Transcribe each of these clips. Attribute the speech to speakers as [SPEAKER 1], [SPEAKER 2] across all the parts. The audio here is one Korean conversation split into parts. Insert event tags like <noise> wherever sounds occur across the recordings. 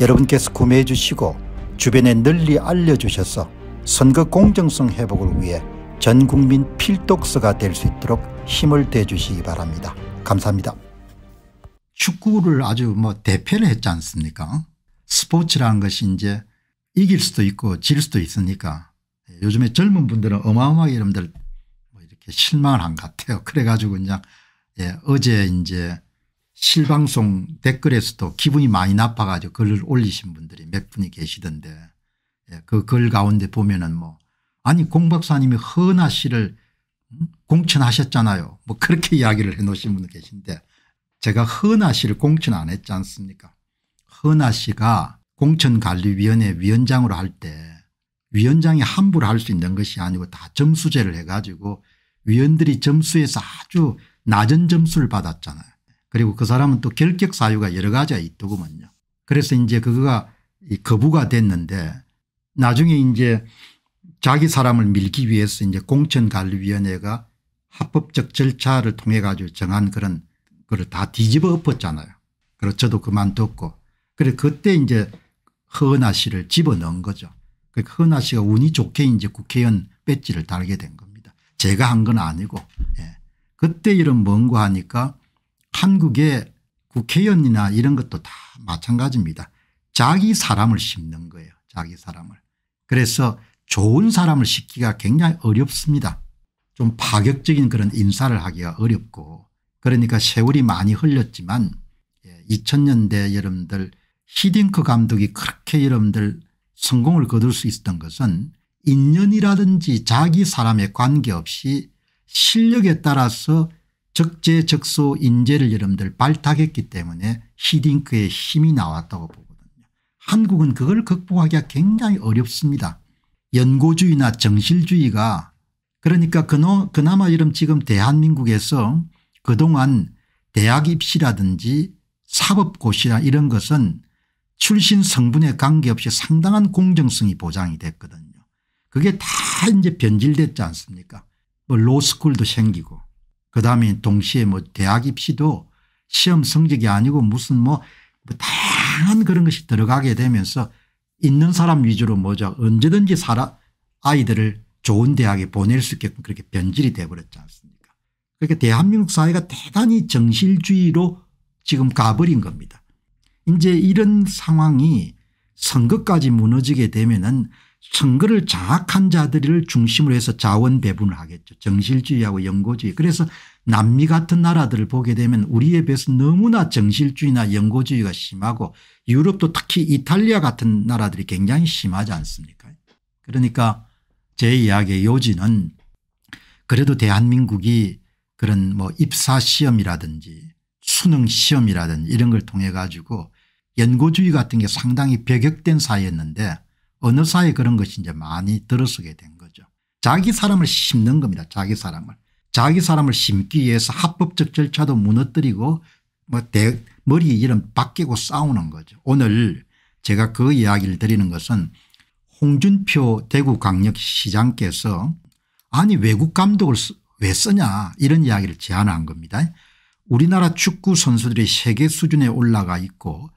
[SPEAKER 1] 여러분께서 구매해 주시고 주변에 널리 알려주셔서 선거 공정성 회복을 위해 전국민 필독서가 될 수 있도록 힘을 대주시기 바랍니다. 감사합니다. 축구를 아주 뭐 대표를 했지 않습니까 스포츠라는 것이 이제 이길 수도 있고 질 수도 있으니까 요즘에 젊은 분들은 어마어마하게 여러분들 뭐 이렇게 실망을 한 것 같아요. 그래가지고 그냥 예, 어제 이제 실방송 댓글에서도 기분이 많이 나빠가지고 글을 올리신 분들이 몇 분이 계시던데 예, 그글 가운데 보면은 뭐 아니 공 박사님이 허나 씨를 음? 공천하셨잖아요. 뭐 그렇게 <laughs> 이야기를 해놓으신 분도 계신데 제가 허나 씨를 공천 안 했지 않습니까 허나 씨가 공천관리위원회 위원장으로 할 때 위원장이 함부로 할 수 있는 것이 아니고 다 점수제를 해가지고 위원들이 점수에서 아주 낮은 점수를 받았잖아요. 그리고 그 사람은 또 결격 사유가 여러 가지가 있더구먼요. 그래서 이제 그거가 거부가 됐는데 나중에 이제 자기 사람을 밀기 위해서 이제 공천관리위원회가 합법적 절차를 통해 가지고 정한 그런 그를다 뒤집어 엎었잖아요. 그래서 저도 그만뒀고 그래 그때 이제 허은아 씨를 집어넣은 거죠. 그 허은아 씨가 운이 좋게 이제 국회의원 배지를 달게 된 겁니다. 제가 한 건 아니고 예. 그때 이런 뭔가 하니까 한국의 국회의원이나 이런 것도 다 마찬가지입니다. 자기 사람을 심는 거예요. 자기 사람을. 그래서 좋은 사람을 심기가 굉장히 어렵습니다. 좀 파격적인 그런 인사를 하기가 어렵고 그러니까 세월이 많이 흘렸지만 2000년대 예, 여러분들 히딩크 감독이 그렇게 여러분들 성공을 거둘 수 있었던 것은 인연이라든지 자기 사람에 관계없이 실력에 따라서 적재적소 인재를 여러분들 발탁했기 때문에 히딩크의 힘이 나왔다고 보거든요. 한국은 그걸 극복하기가 굉장히 어렵습니다. 연고주의나 정실주의가 그러니까 그나마 이름 지금 대한민국에서 그동안 대학 입시라든지 사법고시나 이런 것은 출신 성분에 관계없이 상당한 공정성이 보장이 됐거든요. 그게 다 이제 변질됐지 않습니까 뭐 로스쿨도 생기고 그다음에 동시에 뭐 대학 입시도 시험 성적이 아니고 무슨 뭐, 뭐 다양한 그런 것이 들어가게 되면서 있는 사람 위주로 뭐죠 언제든지 살아 아이들을 좋은 대학에 보낼 수 있게끔 그렇게 변질이 돼버렸지 않습니까 그러니까 대한민국 사회가 대단히 정실주의로 지금 가버린 겁니다. 이제 이런 상황이 선거까지 무너지게 되면은 선거를 장악한 자들을 중심으로 해서 자원 배분을 하겠죠. 정실주의하고 영고주의. 그래서 남미 같은 나라들을 보게 되면 우리에 비해서 너무나 정실주의나 영고주의가 심하고 유럽도 특히 이탈리아 같은 나라들이 굉장히 심하지 않습니까 그러니까 제 이야기의 요지는 그래도 대한민국이 그런 뭐 입사시험이라든지 수능시험이라든지 이런 걸 통해 가지고 연고주의 같은 게 상당히 배격된 사회였는데 어느 사이 에 그런 것이 이제 많이 들어서게 된 거죠. 자기 사람을 심는 겁니다. 자기 사람을. 자기 사람을 심기 위해서 합법적 절차도 무너뜨리고 뭐 대, 머리 이름 바뀌고 싸우는 거죠. 오늘 제가 그 이야기를 드리는 것은 홍준표 대구광역시장께서 아니 외국 감독을 왜 쓰냐 이런 이야기를 제안한 겁니다. 우리나라 축구 선수들이 세계 수준에 올라가 있고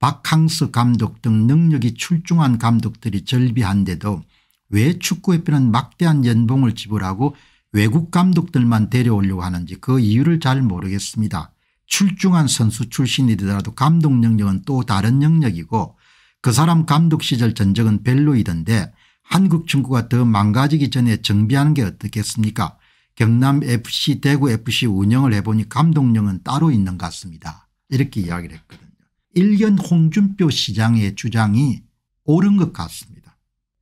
[SPEAKER 1] 박항스 감독 등 능력이 출중한 감독들이 절비한데도 왜 축구협회는 막대한 연봉을 지불하고 외국 감독들만 데려오려고 하는지 그 이유를 잘 모르겠습니다. 출중한 선수 출신이더라도 감독 영역은 또 다른 영역이고 그 사람 감독 시절 전적은 별로이던데 한국 축구가 더 망가지기 전에 정비하는 게 어떻겠습니까 경남 FC 대구 FC 운영을 해보니 감독령은 따로 있는 것 같습니다. 이렇게 이야기를 했거든요. 일견 홍준표 시장의 주장이 옳은 것 같습니다.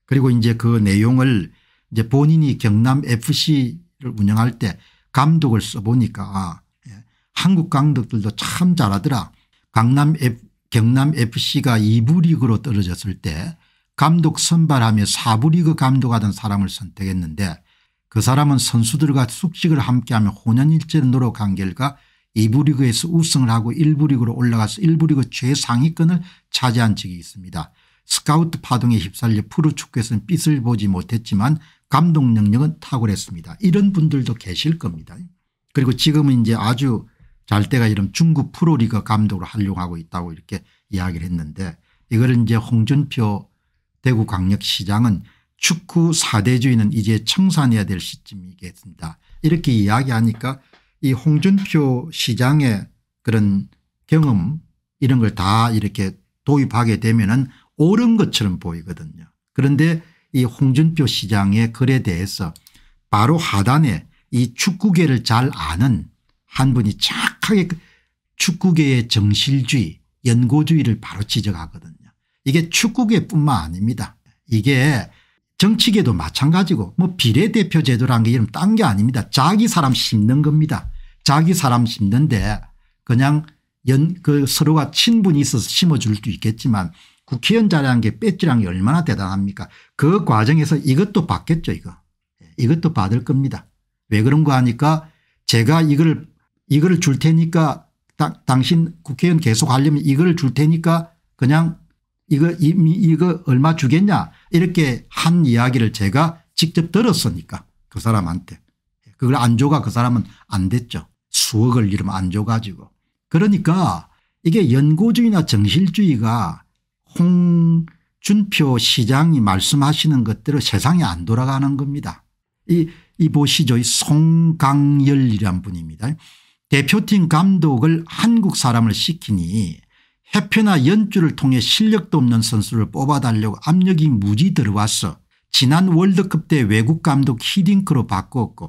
[SPEAKER 1] 그리고 이제 그 내용을 이제 본인이 경남 FC를 운영할 때 감독을 써보니까 아, 예, 한국 감독들도 참 잘하더라. 강남 F, 경남 FC가 2부 리그로 떨어졌을 때 감독 선발하며 4부 리그 감독하던 사람을 선택했는데 그 사람은 선수들과 숙식을 함께하며 혼연일체로 노력한 결과 2부 리그에서 우승을 하고 1부 리그로 올라가서 1부 리그 최상위권을 차지한 적이 있습니다. 스카우트 파동에 휩쓸려 프로축구에서는 빛을 보지 못했지만 감독 능력은 탁월했습니다. 이런 분들도 계실 겁니다. 그리고 지금은 이제 아주 잘 때가 이런 중국 프로리그 감독으로 활용하고 있다고 이렇게 이야기를 했는데 이거를 이제 홍준표 대구광역시장은 축구 사대주의는 이제 청산해야 될 시점이겠습니다. 이렇게 이야기하니까 이 홍준표 시장의 그런 경험 이런 걸 다 이렇게 도입하게 되면은 옳은 것처럼 보이거든요. 그런데 이 홍준표 시장의 글에 대해서 바로 하단에 이 축구계를 잘 아는 한 분이 착하게 그 축구계의 정실주의 연고주의를 바로 지적하거든요. 이게 축구계뿐만 아닙니다. 이게 정치계도 마찬가지고 뭐 비례대표 제도라는 게 이런 딴게 아닙니다. 자기 사람 심는 겁니다. 자기 사람 심는데 그냥 연 그 서로가 친분이 있어서 심어줄 수도 있겠지만 국회의원 자리라는 게뺏지라는게 얼마나 대단합니까 그 과정에서 이것도 받겠죠 이거 예, 이것도 받을 겁니다. 왜그런거 하니까 제가 이걸 이걸 줄 테니까 다, 당신 국회의원 계속 하려면 이걸 줄 테니까 그냥 이거 이거 얼마 주겠냐 이렇게 한 이야기를 제가 직접 들었으니까 그 사람한테 그걸 안 줘가 그 사람은 안 됐죠. 수억을 이름 안 줘가지고 그러니까 이게 연고주의나 정실주의가 홍준표 시장이 말씀하시는 것대로 세상이 안 돌아가는 겁니다. 이, 이 보시죠. 이 송강열이란 분입니다. 대표팀 감독을 한국 사람을 시키니 해표나 연주를 통해 실력도 없는 선수를 뽑아달려고 압력이 무지 들어왔어 지난 월드컵 때 외국 감독 히딩크로 바꾸었고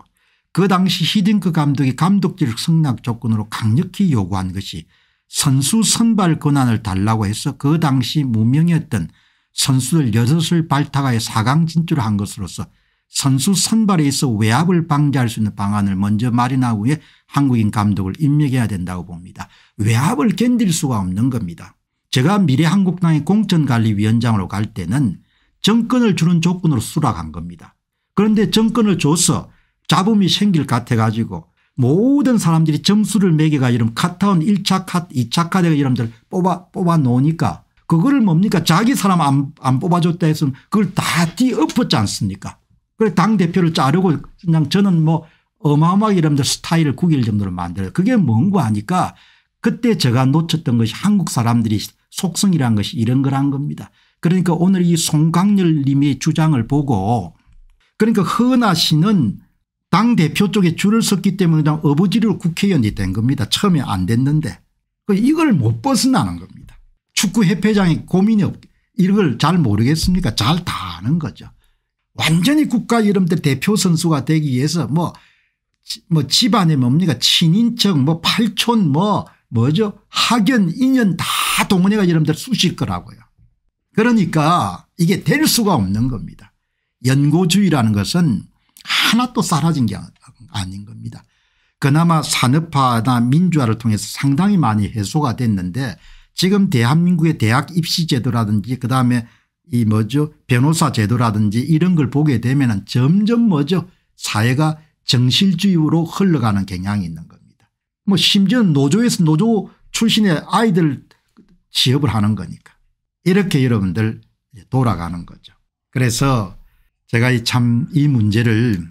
[SPEAKER 1] 그 당시 히딩크 감독이 감독직 승낙 조건으로 강력히 요구한 것이 선수 선발 권한을 달라고 해서 그 당시 무명이었던 선수들 6을 발탁하여 4강 진출한 것으로서 선수 선발에 있어 외압을 방지할 수 있는 방안을 먼저 마련한 후에 한국인 감독을 임명해야 된다고 봅니다. 외압을 견딜 수가 없는 겁니다. 제가 미래한국당의 공천관리위원장으로 갈 때는 정권을 주는 조건으로 수락한 겁니다. 그런데 정권을 줘서 잡음이 생길 것 같아가지고 모든 사람들이 점수를 매겨가 이런 카타운 1차 카트 2차 카드가 여러분들 뽑아 뽑아 놓으니까 그거를 뭡니까 자기 사람 안, 안 뽑아줬다 했으면 그걸 다 뒤엎었지 않습니까 그래 당대표를 짜려고 그냥 저는 뭐 어마어마하게 이러면 스타일을 구길 정도로 만들어요. 그게 뭔고 하니까 그때 제가 놓쳤던 것이 한국 사람들이 속성이라는 것이 이런 거란 겁니다. 그러니까 오늘 이 송강렬 님의 주장을 보고 그러니까 허은하 씨는 당대표 쪽에 줄을 섰기 때문에 그냥 어부지로 국회의원이 된 겁니다. 처음에 안 됐는데 그 이걸 못 벗어나는 겁니다. 축구협회장이 고민이 없 이걸 잘 모르겠습니까 잘 다 아는 거죠. 완전히 국가 이름들 대표 선수가 되기 위해서 뭐, 뭐 집안에 뭡니까 친인척 뭐 팔촌 뭐 뭐죠 학연 인연 다 동원해가 여러분들 쑤실 거라고요. 그러니까 이게 될 수가 없는 겁니다. 연고주의라는 것은 하나도 사라진 게 아닌 겁니다. 그나마 산업화나 민주화를 통해서 상당히 많이 해소가 됐는데 지금 대한민국의 대학 입시 제도라든지 그다음에 이 뭐죠 변호사 제도라든지 이런 걸 보게 되면 점점 뭐죠 사회가 정실주의로 흘러가는 경향이 있는 겁니다. 뭐 심지어 노조에서 노조 출신의 아이들 취업을 하는 거니까 이렇게 여러분들 돌아가는 거죠. 그래서 제가 참 이 문제를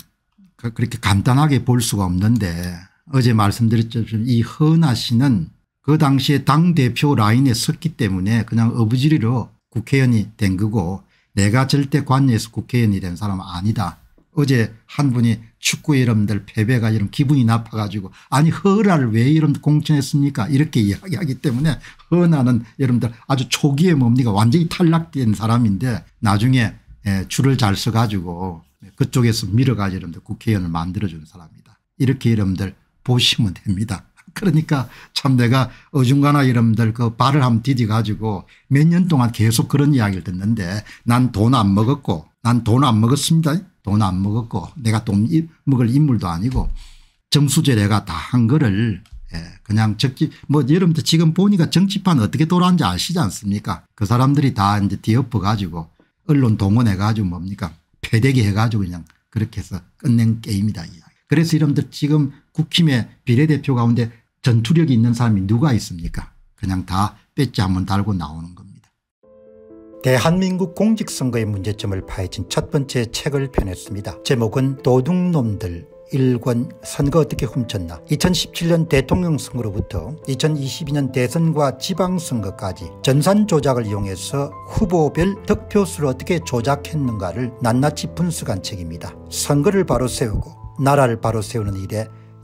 [SPEAKER 1] 그 그렇게 간단하게 볼 수가 없는데 어제 말씀드렸지이 허은아 씨는 그 당시에 당대표 라인에 섰기 때문에 그냥 어부지리로 국회의원이 된 거고 내가 절대 관여해서 국회의원이 된 사람은 아니다. 어제 한 분이 축구 이름들 패배가 이런 기분이 나빠가지고 아니 허라를 왜 이런 공천했습니까 이렇게 이야기하기 때문에 허나는 여러분들 아주 초기에 뭡니까 완전히 탈락된 사람인데 나중에 예, 줄을 잘 써가지고 그쪽에서 밀어가지고 여러분들 국회의원을 만들어준 사람이다. 이렇게 여러분들 보시면 됩니다. 그러니까 참 내가 어중간한 이름들 그 발을 한번 디디 가지고 몇 년 동안 계속 그런 이야기를 듣는데 난 돈 안 먹었고 난 돈 안 먹었습니다. 돈 안 먹었고 내가 돈 먹을 인물도 아니고 정수제 내가 다 한 거를 예, 그냥 적지 뭐 여러분들 지금 보니까 정치판 어떻게 돌아왔는지 아시지 않습니까 그 사람들이 다 이제 뒤엎어 가지고 언론 동원해 가지고 뭡니까 패대기 해 가지고 그냥 그렇게 해서 끝낸 게임이다. 그래서 이름들 지금 국힘의 비례대표 가운데 전투력이 있는 사람이 누가 있습니까 그냥 다 배지 한번 달고 나오는 겁니다. 대한민국 공직선거의 문제점을 파헤친 첫 번째 책을 펴냈습니다. 제목은 도둑놈들 1권 선거 어떻게 훔쳤나 2017년 대통령 선거로부터 2022년 대선과 지방선거까지 전산 조작을 이용해서 후보별 득표수를 어떻게 조작했는가를 낱낱이 분석한 책입니다. 선거를 바로 세우고 나라를 바로 세우는 일에